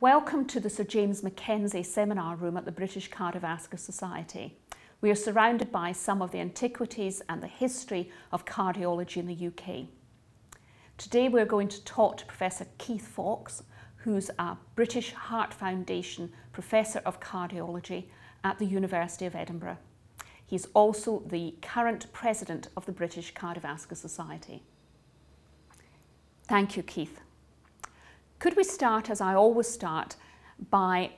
Welcome to the Sir James Mackenzie Seminar Room at the British Cardiovascular Society. We are surrounded by some of the antiquities and the history of cardiology in the UK. Today we're going to talk to Professor Keith Fox, who's a British Heart Foundation Professor of Cardiology at the University of Edinburgh. He's also the current President of the British Cardiovascular Society. Thank you, Keith. Could we start, as I always start, by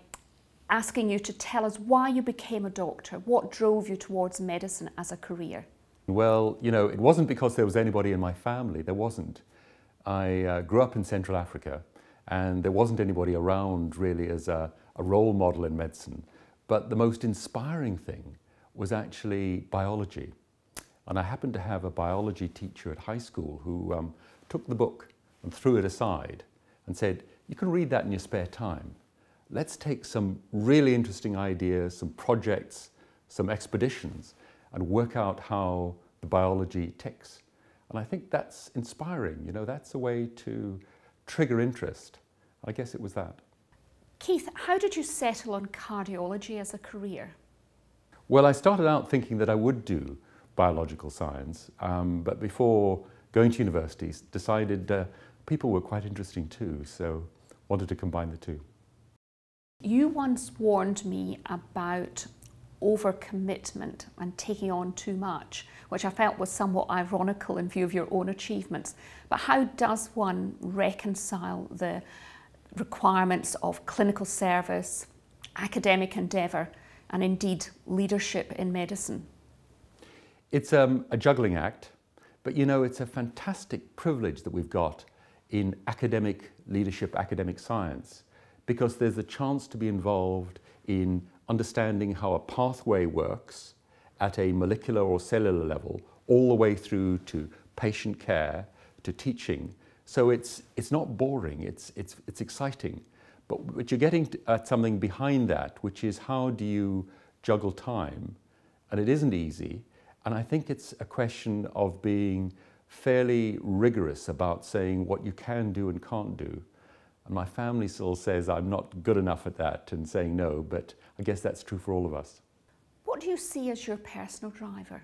asking you to tell us why you became a doctor? What drove you towards medicine as a career? Well, you know, it wasn't because there was anybody in my family. There wasn't. I uh, grew up in Central Africa and there wasn't anybody around really as a, a role model in medicine. But the most inspiring thing was actually biology. And I happened to have a biology teacher at high school who um, took the book and threw it aside and said, you can read that in your spare time. Let's take some really interesting ideas, some projects, some expeditions, and work out how the biology ticks. And I think that's inspiring, you know, that's a way to trigger interest. I guess it was that. Keith, how did you settle on cardiology as a career? Well, I started out thinking that I would do biological science, um, but before going to university, decided uh, people were quite interesting too, so wanted to combine the two. You once warned me about overcommitment and taking on too much, which I felt was somewhat ironical in view of your own achievements. But how does one reconcile the requirements of clinical service, academic endeavour, and indeed leadership in medicine? It's um, a juggling act, but you know, it's a fantastic privilege that we've got in academic leadership, academic science, because there's a chance to be involved in understanding how a pathway works at a molecular or cellular level, all the way through to patient care, to teaching. So it's, it's not boring, it's, it's, it's exciting. But what you're getting at something behind that, which is how do you juggle time? And it isn't easy. And I think it's a question of being fairly rigorous about saying what you can do and can't do. And my family still says I'm not good enough at that and saying no, but I guess that's true for all of us. What do you see as your personal driver?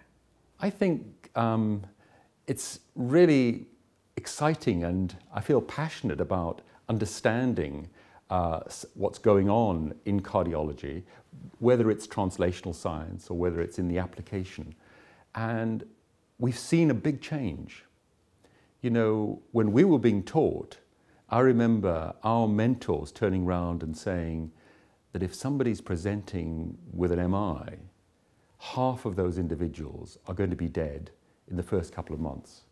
I think um, it's really exciting and I feel passionate about understanding uh, what's going on in cardiology, whether it's translational science or whether it's in the application. And we've seen a big change. You know, when we were being taught, I remember our mentors turning around and saying that if somebody's presenting with an MI, half of those individuals are going to be dead in the first couple of months.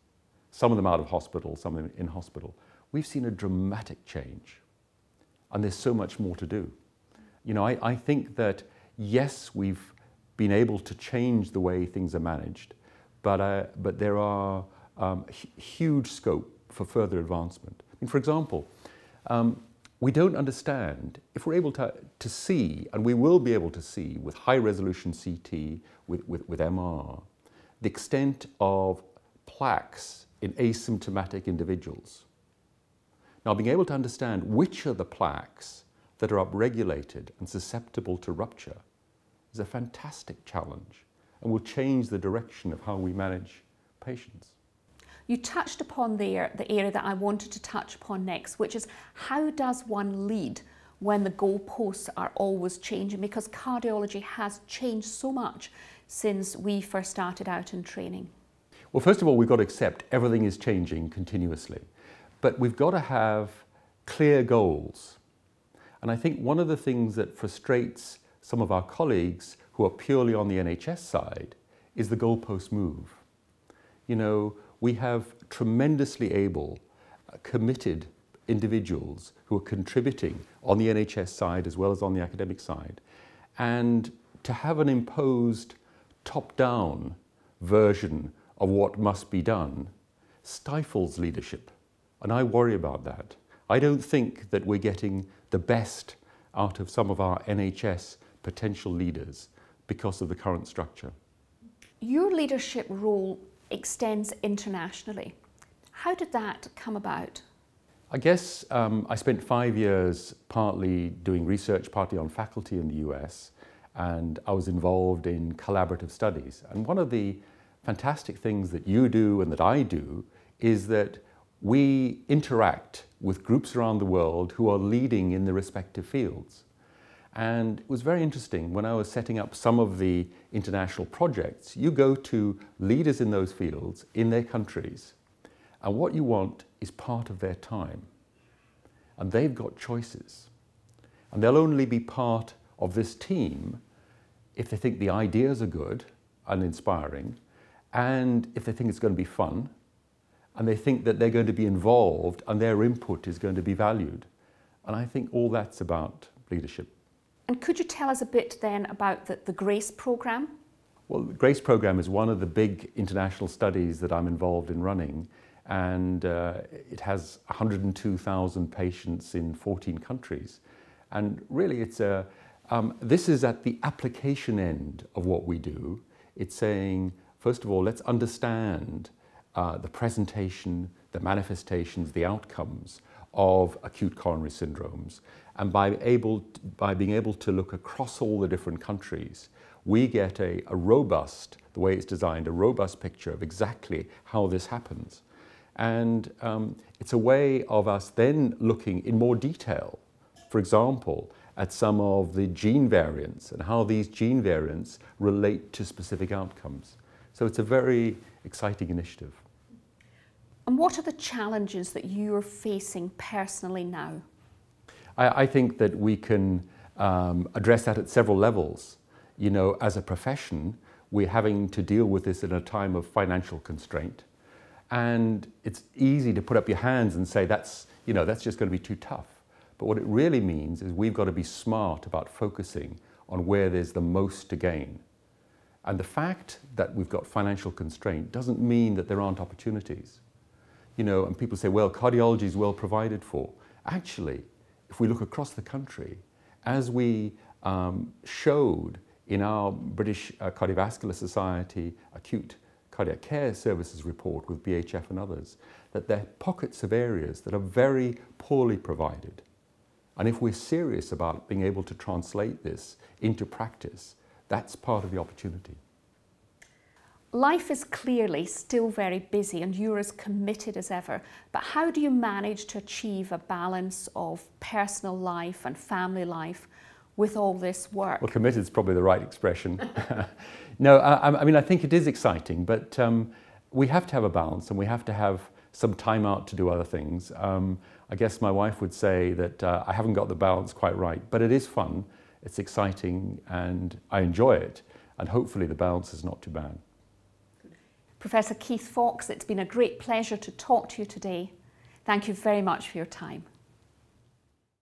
Some of them out of hospital, some of them in hospital. We've seen a dramatic change, and there's so much more to do. You know, I, I think that yes, we've been able to change the way things are managed, but, uh, but there are um, huge scope for further advancement. I mean, for example, um, we don't understand, if we're able to, to see, and we will be able to see with high resolution CT, with, with, with MR, the extent of plaques in asymptomatic individuals. Now, being able to understand which are the plaques that are upregulated and susceptible to rupture is a fantastic challenge and will change the direction of how we manage patients. You touched upon there the area that I wanted to touch upon next, which is how does one lead when the goalposts are always changing? Because cardiology has changed so much since we first started out in training. Well, first of all, we've got to accept everything is changing continuously, but we've got to have clear goals. And I think one of the things that frustrates some of our colleagues who are purely on the NHS side is the goalpost move. You know, we have tremendously able, uh, committed individuals who are contributing on the NHS side as well as on the academic side. And to have an imposed top-down version of what must be done stifles leadership. And I worry about that. I don't think that we're getting the best out of some of our NHS potential leaders because of the current structure. Your leadership role extends internationally. How did that come about? I guess um, I spent five years partly doing research, partly on faculty in the US, and I was involved in collaborative studies. And one of the fantastic things that you do and that I do is that we interact with groups around the world who are leading in the respective fields. And it was very interesting when I was setting up some of the international projects. You go to leaders in those fields in their countries, and what you want is part of their time. And they've got choices. And they'll only be part of this team if they think the ideas are good and inspiring, and if they think it's going to be fun, and they think that they're going to be involved and their input is going to be valued. And I think all that's about leadership. And could you tell us a bit then about the, the GRACE programme? Well, the GRACE programme is one of the big international studies that I'm involved in running and uh, it has 102,000 patients in 14 countries. And really, it's a, um, this is at the application end of what we do. It's saying, first of all, let's understand uh, the presentation, the manifestations, the outcomes of acute coronary syndromes. And by, able, by being able to look across all the different countries, we get a, a robust, the way it's designed, a robust picture of exactly how this happens. And um, it's a way of us then looking in more detail, for example, at some of the gene variants and how these gene variants relate to specific outcomes. So it's a very exciting initiative. And what are the challenges that you are facing personally now? I, I think that we can um, address that at several levels. You know, as a profession, we're having to deal with this in a time of financial constraint. And it's easy to put up your hands and say, that's, you know, that's just going to be too tough. But what it really means is we've got to be smart about focusing on where there's the most to gain. And the fact that we've got financial constraint doesn't mean that there aren't opportunities you know, and people say, well, cardiology is well provided for. Actually, if we look across the country, as we um, showed in our British uh, Cardiovascular Society acute cardiac care services report with BHF and others, that there are pockets of areas that are very poorly provided. And if we're serious about being able to translate this into practice, that's part of the opportunity. Life is clearly still very busy and you're as committed as ever, but how do you manage to achieve a balance of personal life and family life with all this work? Well, committed is probably the right expression. no, I, I, mean, I think it is exciting, but um, we have to have a balance and we have to have some time out to do other things. Um, I guess my wife would say that uh, I haven't got the balance quite right, but it is fun, it's exciting, and I enjoy it, and hopefully the balance is not too bad. Professor Keith Fox, it's been a great pleasure to talk to you today. Thank you very much for your time.